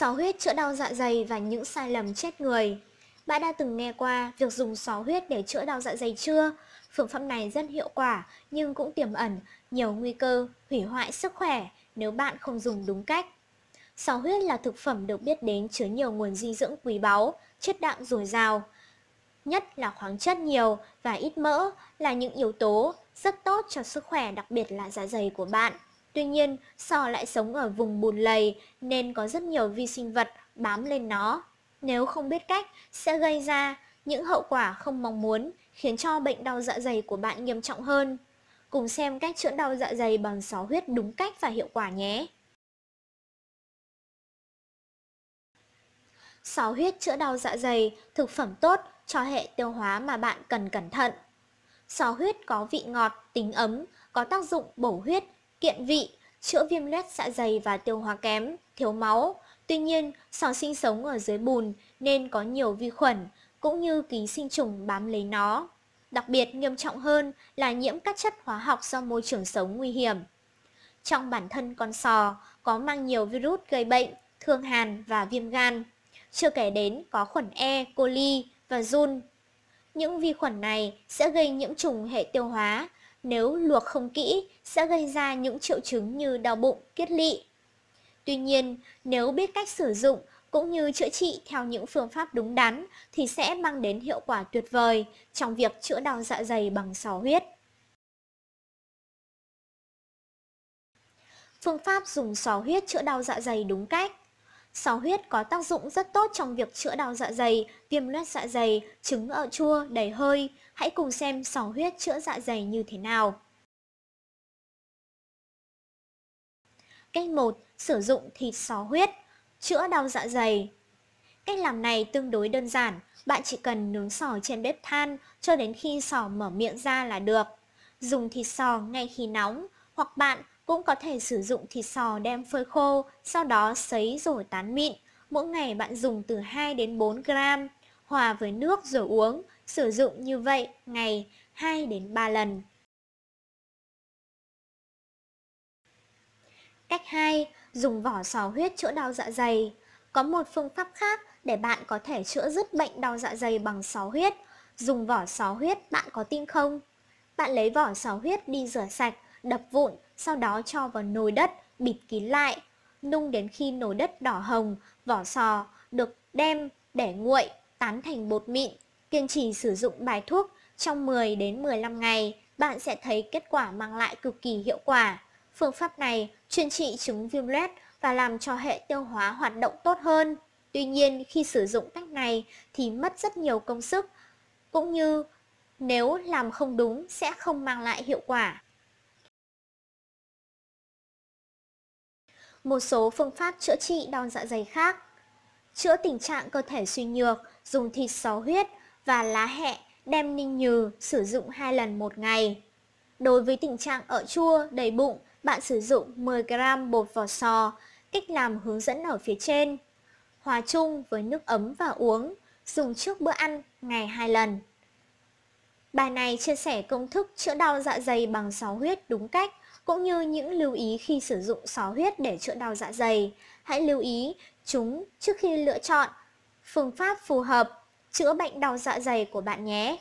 Só huyết chữa đau dạ dày và những sai lầm chết người. Bạn đã từng nghe qua việc dùng só huyết để chữa đau dạ dày chưa? Phương pháp này rất hiệu quả nhưng cũng tiềm ẩn nhiều nguy cơ hủy hoại sức khỏe nếu bạn không dùng đúng cách. Só huyết là thực phẩm được biết đến chứa nhiều nguồn dinh dưỡng quý báu, chất đạm dồi dào, nhất là khoáng chất nhiều và ít mỡ là những yếu tố rất tốt cho sức khỏe đặc biệt là dạ dày của bạn. Tuy nhiên, sò lại sống ở vùng bùn lầy nên có rất nhiều vi sinh vật bám lên nó. Nếu không biết cách, sẽ gây ra những hậu quả không mong muốn, khiến cho bệnh đau dạ dày của bạn nghiêm trọng hơn. Cùng xem cách chữa đau dạ dày bằng só huyết đúng cách và hiệu quả nhé. Só huyết chữa đau dạ dày, thực phẩm tốt cho hệ tiêu hóa mà bạn cần cẩn thận. Só huyết có vị ngọt, tính ấm, có tác dụng bổ huyết, kiện vị, chữa viêm loét dạ dày và tiêu hóa kém, thiếu máu. Tuy nhiên, sò sinh sống ở dưới bùn nên có nhiều vi khuẩn, cũng như ký sinh trùng bám lấy nó. Đặc biệt nghiêm trọng hơn là nhiễm các chất hóa học do môi trường sống nguy hiểm. Trong bản thân con sò có mang nhiều virus gây bệnh, thương hàn và viêm gan. Chưa kể đến có khuẩn E, coli và run. Những vi khuẩn này sẽ gây nhiễm trùng hệ tiêu hóa nếu luộc không kỹ sẽ gây ra những triệu chứng như đau bụng, kiết lỵ. Tuy nhiên, nếu biết cách sử dụng cũng như chữa trị theo những phương pháp đúng đắn thì sẽ mang đến hiệu quả tuyệt vời trong việc chữa đau dạ dày bằng sò huyết. Phương pháp dùng sò huyết chữa đau dạ dày đúng cách Sò huyết có tác dụng rất tốt trong việc chữa đau dạ dày, viêm loét dạ dày, trứng ở chua, đầy hơi. Hãy cùng xem sò huyết chữa dạ dày như thế nào. Cách 1. Sử dụng thịt sò huyết Chữa đau dạ dày Cách làm này tương đối đơn giản, bạn chỉ cần nướng sò trên bếp than cho đến khi sò mở miệng ra là được. Dùng thịt sò ngay khi nóng, hoặc bạn cũng có thể sử dụng thịt sò đem phơi khô, sau đó sấy rồi tán mịn. Mỗi ngày bạn dùng từ 2 đến 4 gram, hòa với nước rồi uống, sử dụng như vậy ngày 2 đến 3 lần. Cách 2. Dùng vỏ sò huyết chữa đau dạ dày. Có một phương pháp khác để bạn có thể chữa dứt bệnh đau dạ dày bằng sò huyết. Dùng vỏ sò huyết bạn có tin không? Bạn lấy vỏ sò huyết đi rửa sạch, đập vụn, sau đó cho vào nồi đất, bịt kín lại. Nung đến khi nồi đất đỏ hồng, vỏ sò, được đem, để nguội, tán thành bột mịn. Kiên trì sử dụng bài thuốc trong 10 đến 15 ngày, bạn sẽ thấy kết quả mang lại cực kỳ hiệu quả. Phương pháp này chuyên trị chứng viêm loét và làm cho hệ tiêu hóa hoạt động tốt hơn. Tuy nhiên, khi sử dụng cách này thì mất rất nhiều công sức, cũng như nếu làm không đúng sẽ không mang lại hiệu quả. một số phương pháp chữa trị đau dạ dày khác. Chữa tình trạng cơ thể suy nhược, dùng thịt só huyết và lá hẹ đem ninh nhừ sử dụng 2 lần một ngày. Đối với tình trạng ở chua, đầy bụng, bạn sử dụng 10g bột vỏ sò, cách làm hướng dẫn ở phía trên. Hòa chung với nước ấm và uống, dùng trước bữa ăn ngày 2 lần. Bài này chia sẻ công thức chữa đau dạ dày bằng sáo huyết đúng cách cũng như những lưu ý khi sử dụng só huyết để chữa đau dạ dày. Hãy lưu ý chúng trước khi lựa chọn phương pháp phù hợp chữa bệnh đau dạ dày của bạn nhé.